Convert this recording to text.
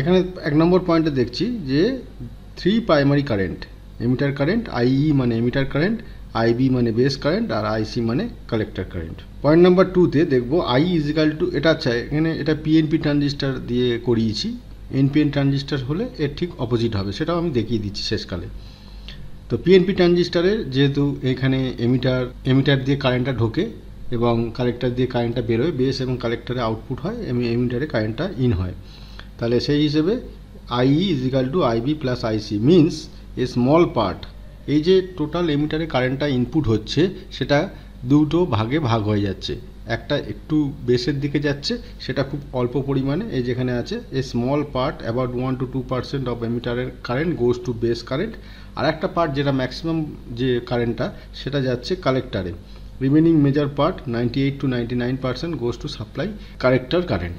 এখানে এক নম্বর পয়েন্টে দেখছি যে three primary current emitter current IE মানে এমিটার কারেন্ট আইবি মানে বেস কারেন্ট আর আইসি মানে কালেক্টর কারেন্ট পয়েন্ট নাম্বার টুতে দেখবো আই ইজিক্যাল টু এটা চাই এখানে এটা পিএনপি ট্রানজিস্টার দিয়ে করিয়েছি এনপিএন ট্রানজিস্টার হলে এর ঠিক অপোজিট হবে সেটাও আমি দেখিয়ে দিচ্ছি শেষকালে তো পিএনপি ট্রানজিস্টারের যেহেতু এখানে এমিটার এমিটার দিয়ে কারেন্টটা ঢোকে এবং কালেক্টার দিয়ে কারেন্টটা বেরোয় বেস এবং কালেক্টরে আউটপুট হয় এমিটারে কারেন্টটা ইন হয় তাহলে সেই হিসেবে IE is equal to IB plus IC means a small part এই যে টোটাল এমিটারে কারেন্টটা ইনপুট হচ্ছে সেটা দুটো ভাগে ভাগ হয়ে যাচ্ছে একটা একটু বেসের দিকে যাচ্ছে সেটা খুব অল্প পরিমাণে এই যেখানে আছে a small part about one to two percent of এমিটারের current goes to base current আর একটা পার্ট যেটা ম্যাক্সিমাম যে কারেন্টটা সেটা যাচ্ছে কালেক্টারে remaining major part ninety eight to ninety nine percent goes to supply collector current